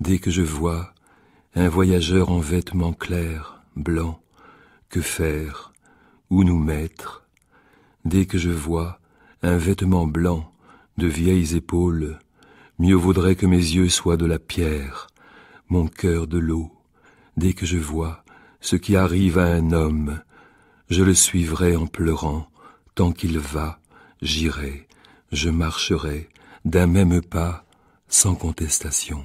dès que je vois un voyageur en vêtements clairs, blancs, que faire, où nous mettre, dès que je vois un vêtement blanc de vieilles épaules, mieux vaudrait que mes yeux soient de la pierre, mon cœur de l'eau, dès que je vois ce qui arrive à un homme, je le suivrai en pleurant, tant qu'il va, j'irai, je marcherai, d'un même pas, sans contestation.